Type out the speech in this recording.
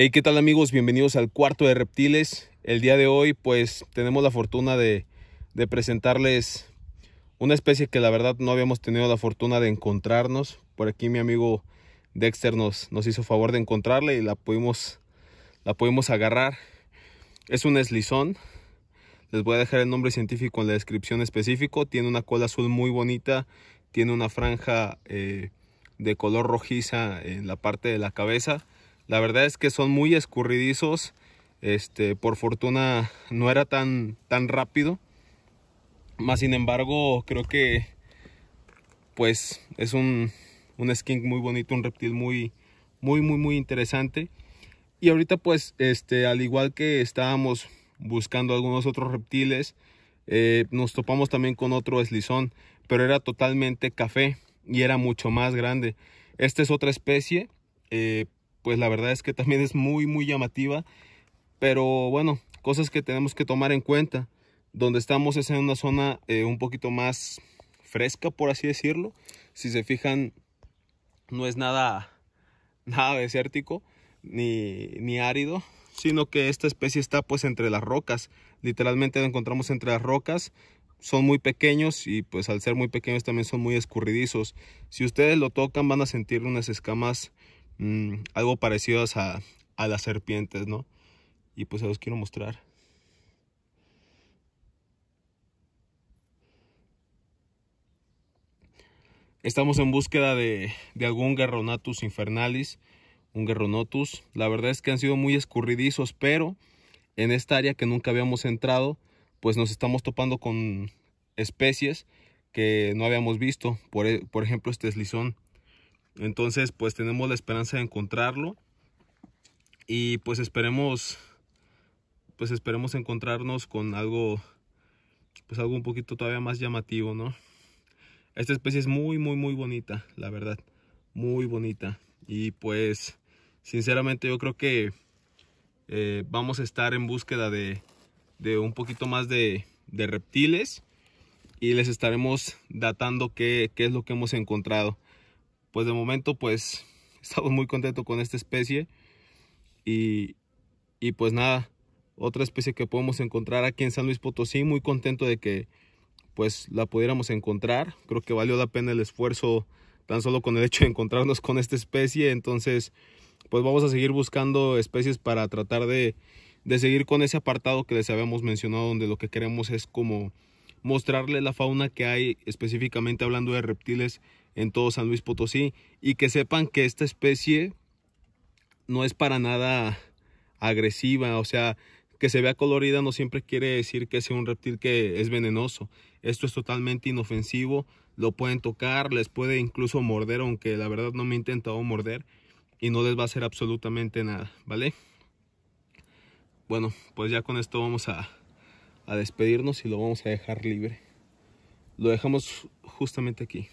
Hey, ¿qué tal amigos? Bienvenidos al cuarto de reptiles. El día de hoy pues tenemos la fortuna de, presentarles una especie que la verdad no habíamos tenido la fortuna de encontrarnos. Por aquí mi amigo Dexter nos, nos hizo favor de encontrarla y la pudimos, la pudimos agarrar. Es un eslizón. Les voy a dejar el nombre científico en la descripción específico. Tiene una cola azul muy bonita. Tiene una franja eh, de color rojiza en la parte de la cabeza la verdad es que son muy escurridizos. Este, por fortuna no era tan, tan rápido. Más sin embargo, creo que pues es un, un skink muy bonito, un reptil muy, muy, muy, muy interesante. Y ahorita pues, este, al igual que estábamos buscando algunos otros reptiles, eh, nos topamos también con otro eslizón, pero era totalmente café y era mucho más grande. Esta es otra especie, eh, pues la verdad es que también es muy, muy llamativa. Pero bueno, cosas que tenemos que tomar en cuenta. Donde estamos es en una zona eh, un poquito más fresca, por así decirlo. Si se fijan, no es nada, nada desértico ni, ni árido, sino que esta especie está pues entre las rocas. Literalmente la encontramos entre las rocas son muy pequeños y pues al ser muy pequeños también son muy escurridizos. Si ustedes lo tocan van a sentir unas escamas Mm, algo parecidos a, las serpientes, ¿no? Y pues se los quiero mostrar. Estamos en búsqueda de, algún Garronatus infernalis, un Garronotus. La verdad es que han sido muy escurridizos, pero en esta área que nunca habíamos entrado, pues nos estamos topando con especies que no habíamos visto. Por, e, por ejemplo, este eslizón entonces, pues tenemos la esperanza de encontrarlo. Y pues esperemos, pues esperemos encontrarnos con algo, pues algo un poquito todavía más llamativo, ¿no? Esta especie es muy, muy, muy bonita, la verdad. Muy bonita. Y pues, sinceramente yo creo que eh, vamos a estar en búsqueda de, de un poquito más de, reptiles y les estaremos datando qué, es lo que hemos encontrado pues de momento pues estamos muy contentos con esta especie y, pues nada, otra especie que podemos encontrar aquí en San Luis Potosí, muy contento de que pues la pudiéramos encontrar, creo que valió la pena el esfuerzo tan solo con el hecho de encontrarnos con esta especie, entonces pues vamos a seguir buscando especies para tratar de, de seguir con ese apartado que les habíamos mencionado donde lo que queremos es como mostrarles la fauna que hay específicamente hablando de reptiles en todo San Luis Potosí y que sepan que esta especie no es para nada agresiva, o sea, que se vea colorida no siempre quiere decir que sea un reptil que es venenoso. Esto es totalmente inofensivo, lo pueden tocar, les puede incluso morder, aunque la verdad no me he intentado morder y no les va a hacer absolutamente nada, ¿vale? Bueno, pues ya con esto vamos a, a despedirnos y lo vamos a dejar libre. Lo dejamos justamente aquí.